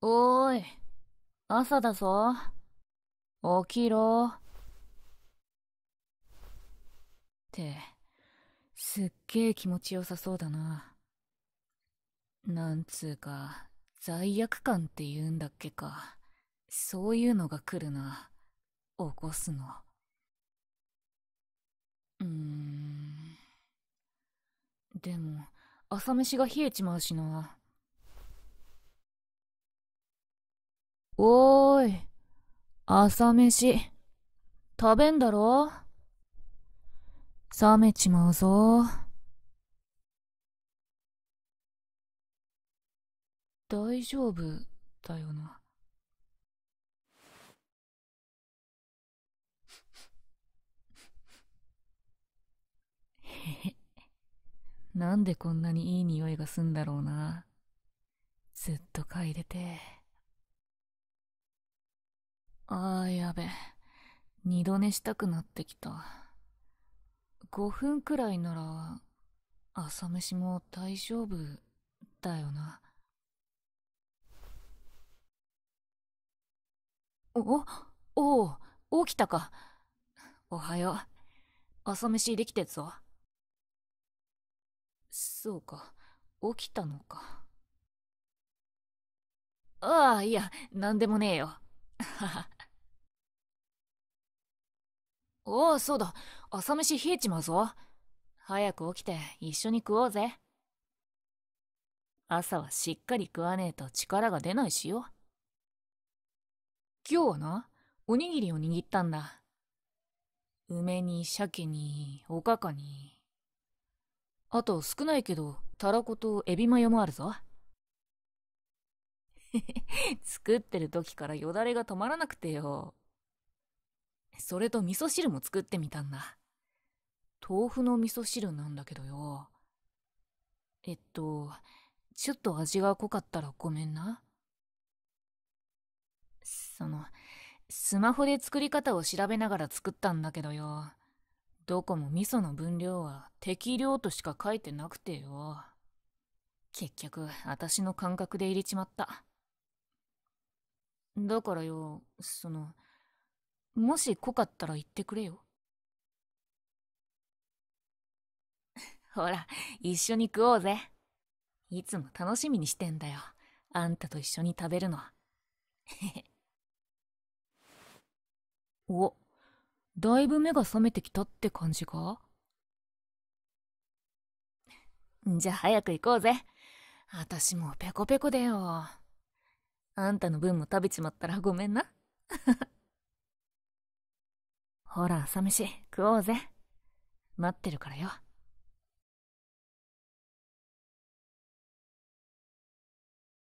おーい、朝だぞ。起きろ。って、すっげえ気持ちよさそうだな。なんつうか、罪悪感って言うんだっけか。そういうのが来るな。起こすの。うーん。でも、朝飯が冷えちまうしな。おーい、朝飯、食べんだろ冷めちまうぞ。大丈夫だよな。へへ。なんでこんなにいい匂いがすんだろうな。ずっと嗅いでて。ああ、やべ。二度寝したくなってきた。5分くらいなら、朝飯も大丈夫だよな。お、おお、起きたか。おはよう。朝飯できてっぞ。そうか、起きたのか。ああ、いや、なんでもねえよ。はは。おお、そうだ。朝飯冷えちまうぞ。早く起きて一緒に食おうぜ。朝はしっかり食わねえと力が出ないしよ。今日はな、おにぎりを握ったんだ。梅に鮭に、おかかに。あと少ないけど、たらことエビマヨもあるぞ。作ってる時からよだれが止まらなくてよ。それと味噌汁も作ってみたんだ。豆腐の味噌汁なんだけどよ。えっと、ちょっと味が濃かったらごめんな。その、スマホで作り方を調べながら作ったんだけどよ。どこも味噌の分量は適量としか書いてなくてよ。結局、私の感覚で入れちまった。だからよ、その、もし濃かったら言ってくれよ ほら一緒に食おうぜいつも楽しみにしてんだよあんたと一緒に食べるの おだいぶ目が覚めてきたって感じかじゃあ早く行こうぜ私もペコペコだよあんたの分も食べちまったらごめんな ほら、朝飯、食おうぜ。待ってるからよ。